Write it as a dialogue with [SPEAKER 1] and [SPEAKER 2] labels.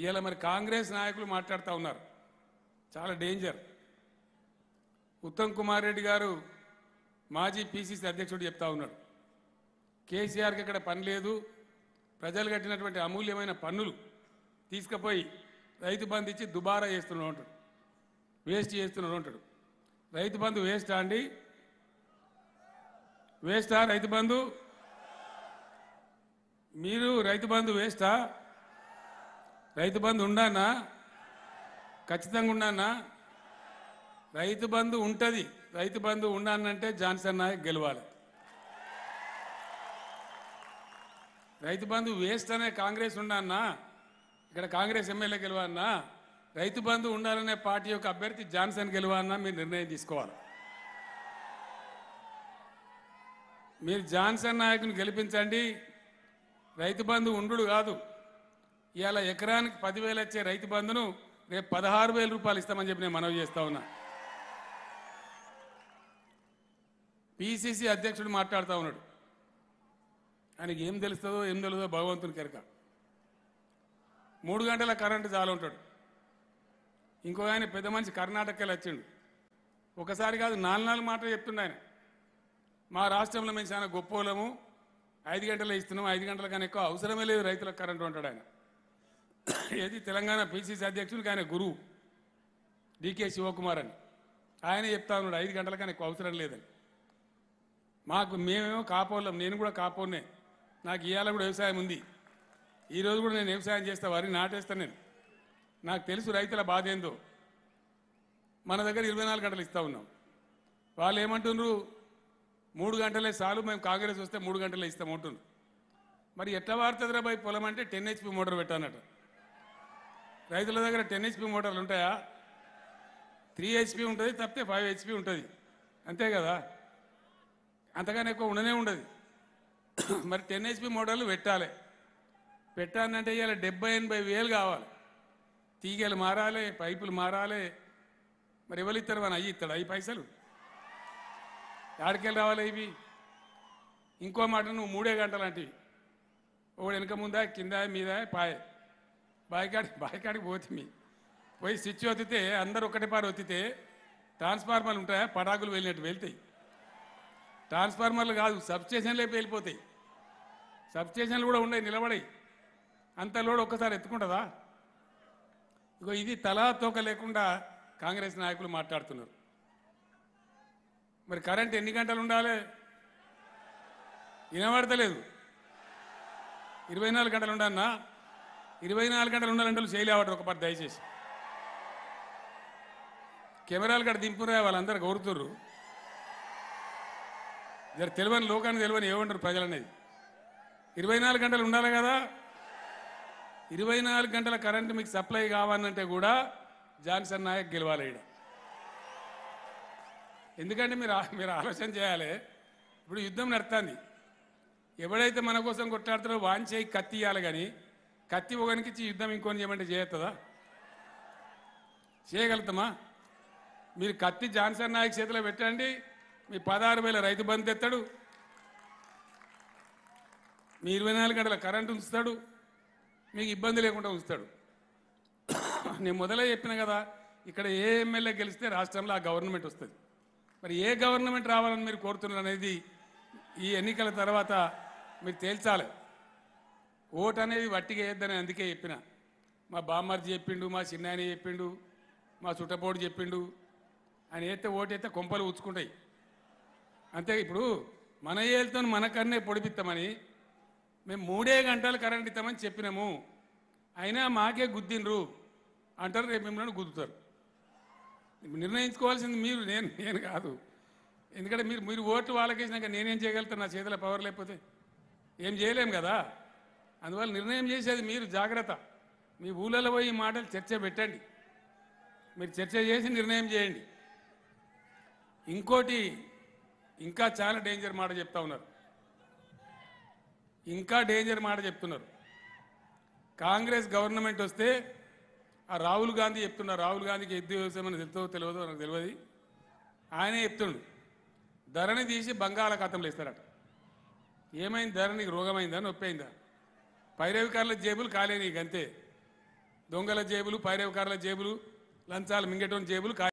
[SPEAKER 1] ఇలా మరి కాంగ్రెస్ నాయకులు మాట్లాడుతూ ఉన్నారు చాలా డేంజర్ ఉత్తమ్ కుమార్ రెడ్డి గారు మాజీ పీసీసీ అధ్యక్షుడు చెప్తా ఉన్నాడు కేసీఆర్కి ఇక్కడ పని లేదు ప్రజలు కట్టినటువంటి అమూల్యమైన పన్నులు తీసుకుపోయి రైతు బంధు ఇచ్చి దుబారా చేస్తున్నాడు అంటాడు వేస్ట్ చేస్తున్నాడు అంటాడు రైతు బంధు వేస్టా అండి వేస్టా రైతు బంధు మీరు రైతు బంధు వేస్టా రైతు బంధు ఉండానా ఖచ్చితంగా ఉన్నానా రైతు బంధు ఉంటుంది రైతు బంధు ఉండానంటే జాన్సన్ నాయక్ గెలవాలి రైతు బంధు వేస్ట్ అనే కాంగ్రెస్ ఉండానా ఇక్కడ కాంగ్రెస్ ఎమ్మెల్యే గెలవాలన్నా రైతు బంధు ఉండాలనే పార్టీ యొక్క అభ్యర్థి జాన్సన్ గెలవాలన్నా మీరు నిర్ణయం తీసుకోవాలి మీరు జాన్సన్ నాయకుని గెలిపించండి రైతు బంధు ఉండు కాదు ఇవాళ ఎకరానికి పదివేలు వచ్చే రైతు బంధును రేపు పదహారు వేల రూపాయలు ఇస్తామని చెప్పి నేను మనవి చేస్తా ఉన్నా పిసిసి అధ్యక్షుడు మాట్లాడుతూ ఉన్నాడు ఆయనకి ఏం తెలుస్తుందో ఏం తెలుదో భగవంతుని కెరక మూడు గంటల కరెంటు చాలా ఉంటాడు ఇంకో ఆయన పెద్ద మనిషి కర్ణాటకలో వచ్చిండు ఒకసారి కాదు నాలుగు నాలుగు మాటలు చెప్తుండే ఆయన మా రాష్ట్రంలో మేము చాలా గొప్ప ఐదు గంటలే ఇస్తున్నాం ఐదు గంటల కానీ ఎక్కువ అవసరమే లేదు రైతులకు కరెంటు ఉంటాడు ఆయన ఏది తెలంగాణ పిసిసి అధ్యక్షులు ఆయన గురువు డికే శివకుమార్ అని ఆయన చెప్తా ఉన్నాడు ఐదు గంటలకు ఆయనకు అవసరం లేదని మాకు మేమేమో కాపోలేం నేను కూడా కాపోనే నాకు ఇవాళ కూడా వ్యవసాయం ఉంది ఈరోజు కూడా నేను వ్యవసాయం చేస్తా వరి నాటేస్తా నేను నాకు తెలుసు రైతుల బాధ ఏందో మన దగ్గర ఇరవై నాలుగు గంటలు ఇస్తూ ఉన్నాం వాళ్ళు ఏమంటున్నారు మూడు గంటలే చాలు మేము కాంగ్రెస్ వస్తే మూడు గంటలే ఇస్తాం అంటున్నారు మరి ఎట్లా వాడుతుందిరా బాయ్ పొలం అంటే టెన్ హెచ్పి మోటార్ పెట్టానట రైతుల దగ్గర టెన్ హెచ్పి మోటార్లు ఉంటాయా త్రీ హెచ్పి ఉంటుంది తప్పితే ఫైవ్ హెచ్పి ఉంటుంది అంతే కదా అంతగానే ఎక్కువ ఉండనే ఉండదు మరి టెన్ హెచ్పి మోటార్లు పెట్టాలి పెట్టానంటే ఇవాళ డెబ్బై ఎనభై వేలు కావాలి తీగలు మారాలి పైపులు మారాలి మరి ఎవరు ఇస్తారు మన అయ్యి ఇస్తాడు అవి పైసలు ఆడికెళ్ళి రావాలి ఇవి ఇంకో మాట నువ్వు మూడే గంటలాంటివి ఒకడు వెనక ముందా కింద మీద పాయే బాయికాడి బాయికాడికి పోతుంది పోయి స్విచ్ ఒత్తితే అందరు ఒకటి పారు ఒత్తితే ట్రాన్స్ఫార్మర్లు ఉంటాయా పటాకులు వెళ్ళినట్టు వెళ్తాయి ట్రాన్స్ఫార్మర్లు కాదు సబ్స్టేషన్లే వెళ్ళిపోతాయి సబ్స్టేషన్లు కూడా ఉన్నాయి నిలబడాయి అంత లోడ్ ఒక్కసారి ఎత్తుకుంటుందా ఇగో ఇది తలా తోక లేకుండా కాంగ్రెస్ నాయకులు మాట్లాడుతున్నారు మరి కరెంట్ ఎన్ని గంటలు ఉండాలి వినబడతలేదు ఇరవై నాలుగు గంటలు ఉండన్నా ఇరవై నాలుగు గంటలు ఉండాలంటే చేయలేవాడు ఒక దయచేసి కెమెరాలు గడ దింపురా వాళ్ళందరూ కోరుతుర్రు జర తెలియని లోకాన్ని తెలియని ఏమంటారు ప్రజలు అనేది ఇరవై నాలుగు గంటలు ఉండాలి కదా ఇరవై నాలుగు గంటల కరెంటు మీకు సప్లై కావాలంటే కూడా జాన్సన్ నాయక్ గెలవాలి ఇక్కడ ఎందుకంటే మీరు మీరు ఆలోచన చేయాలి ఇప్పుడు యుద్ధం నడుతుంది ఎవడైతే మన కోసం కొట్లాడుతారో వాంచేయి కత్తియాలి కానీ కత్తి ఒకనికిచ్చి యుద్ధం ఇంకొని చేయమంటే చేయొస్తుందా చేయగలుగుతామా మీరు కత్తి జాన్సన్ నాయక్ చేతిలో పెట్టండి మీ పదహారు వేల రైతు బంధు తెస్తాడు మీ ఇరవై నాలుగు గంటల కరెంటు ఉంచుతాడు మీకు ఇబ్బంది లేకుండా ఉంచుతాడు నేను మొదలే చెప్పిన కదా ఇక్కడ ఏ ఎమ్మెల్యే గెలిస్తే రాష్ట్రంలో ఆ గవర్నమెంట్ వస్తుంది మరి ఏ గవర్నమెంట్ రావాలని మీరు కోరుతున్నారు అనేది ఈ ఎన్నికల తర్వాత మీరు తేల్చాలి ఓటు అనేది వట్టిగా వేయద్దని అందుకే చెప్పిన మా బామ్మర్జీ చెప్పిండు మా చిన్నాయన చెప్పిండు మా చుట్టపోడు చెప్పిండు ఆయన వేస్తే ఓటు అయితే కొంపలు ఉచ్చుకుంటాయి అంతే ఇప్పుడు మన ఏళ్ళతో మనకన్నే పొడిపిస్తామని మేము మూడే గంటలు కరెంట్ ఇస్తామని చెప్పినాము అయినా మాకే గుద్దిండ్రు అంటారు రేపు మిమ్మల్ని గుద్దుతారు నిర్ణయించుకోవాల్సింది మీరు నేను నేను కాదు ఎందుకంటే మీరు మీరు ఓట్లు వాళ్ళకేసినాక నేనేం చేయగలుగుతాను నా చేతిలో పవర్ లేకపోతే ఏం చేయలేము కదా అందువల్ల నిర్ణయం చేసేది మీరు జాగ్రత్త మీ ఊళ్ళలో పోయి ఈ మాటలు చర్చ పెట్టండి మీరు చర్చ చేసి నిర్ణయం చేయండి ఇంకోటి ఇంకా చాలా డేంజర్ మాట చెప్తా ఉన్నారు ఇంకా డేంజర్ మాట చెప్తున్నారు కాంగ్రెస్ గవర్నమెంట్ వస్తే ఆ రాహుల్ గాంధీ చెప్తున్నారు రాహుల్ గాంధీకి ఎద్దు వ్యవసాయం అని తెలుతో తెలియదు నాకు తెలియదు ఆయనే చెప్తుండు ధరణి తీసి బంగాళాఖాతంలో ఇస్తారట ఏమైంది ధరణికి రోగమైందా నొప్పి అయిందా పైరవికారుల జేబులు కాలే ఇక అంతే దొంగల జేబులు పైరవికారుల జేబులు లంచాలు మింగటోని జేబులు